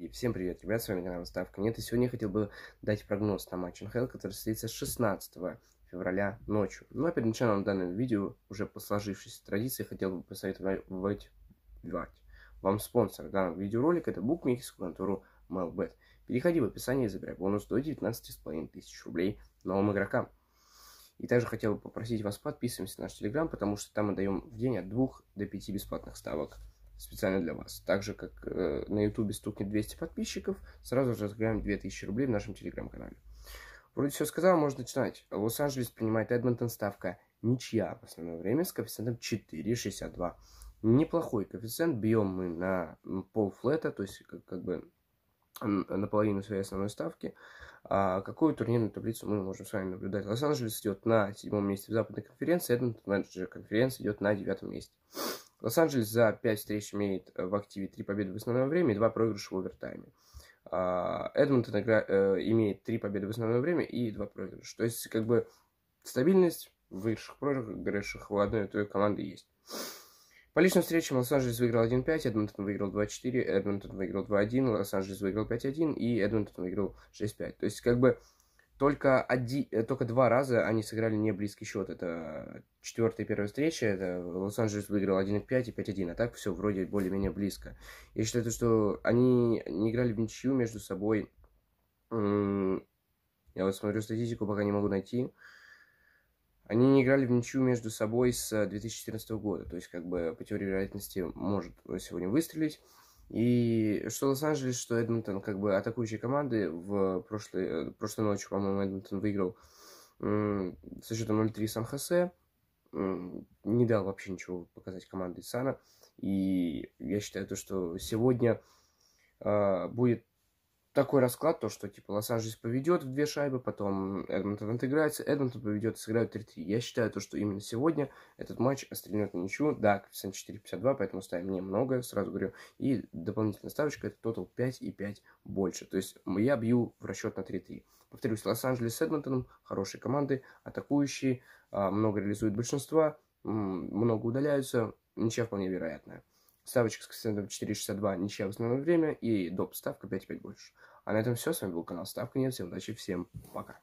И всем привет, ребят, с вами канал Ставка Нет, и сегодня я хотел бы дать прогноз на матч НХЛ, который состоится 16 февраля ночью. Но перед началом данного видео, уже по сложившейся традиции, хотел бы посоветовать вам спонсор данного видеоролика, это букмекерскую контору MLBet. Переходи в описание и забирай бонус до 19,5 тысяч рублей новым игрокам. И также хотел бы попросить вас подписываться на наш Телеграм, потому что там мы даем в день от 2 до 5 бесплатных ставок специально для вас. Так же, как э, на YouTube стукнет 200 подписчиков, сразу же разыграем 2000 рублей в нашем телеграм-канале. Вроде все сказал, можно начинать. Лос-Анджелес принимает Эдмонтон, ставка ничья в основное время с коэффициентом 4,62. Неплохой коэффициент, бьем мы на полфлета, то есть как, как бы половину своей основной ставки. А какую турнирную таблицу мы можем с вами наблюдать? Лос-Анджелес идет на седьмом месте в западной конференции, Эдмонтон, менеджер конференции, идет на девятом месте. Лос-Анджелес за 5 встреч имеет э, в активе 3 победы в основное время и 2 проигрыша в овертайме. А, Эдмонтон э, имеет 3 победы в основное время и 2 проигрыша. То есть, как бы, стабильность в выигрышах проигрышах у одной и той команды есть. По личным встречам Лос-Анджелес выиграл 1-5, Эдмонтон выиграл 2-4, Эдмонтон выиграл 2-1, Лос-Анджелес выиграл 5-1 и Эдмонтон выиграл 6-5. То есть, как бы, только, оди, э, только два раза они сыграли не близкий счет. Это четвертая и первая встреча. Это Лос-Анджелес выиграл 1-5 и 5-1. А так все вроде более-менее близко. Я считаю, что они не играли в ничью между собой. Я вот смотрю статистику, пока не могу найти. Они не играли в ничью между собой с 2014 года. То есть, как бы, по теории вероятности, может сегодня выстрелить. И что Лос-Анджелес, что Эдмонтон, как бы атакующие команды в прошлой, э, прошлой ночью, по-моему, Эдмонтон выиграл со счетом 0-3 Сан-Хосе. Не дал вообще ничего показать команде Сана. И я считаю то, что сегодня а, будет такой расклад, то, что, типа, Лос-Анджелес поведет в две шайбы, потом Эдмонтон отыграется, Эдмонтон поведет и сыграют 3-3. Я считаю, то, что именно сегодня этот матч остренет на ничью. Да, коэффициент 4,52, поэтому ставим немного, сразу говорю. И дополнительная ставочка это тотал 5,5 больше. То есть я бью в расчет на 3-3. Повторюсь, Лос-Анджелес с Эдмонтоном хорошие команды, атакующие, а, много реализуют большинства, много удаляются, ничья вполне вероятная. Ставочка с коэффициентом 4,62, ничья в основное время и доп. ставка 5,5 больше. А на этом все. С вами был канал Ставка Нет. Всем удачи, всем пока.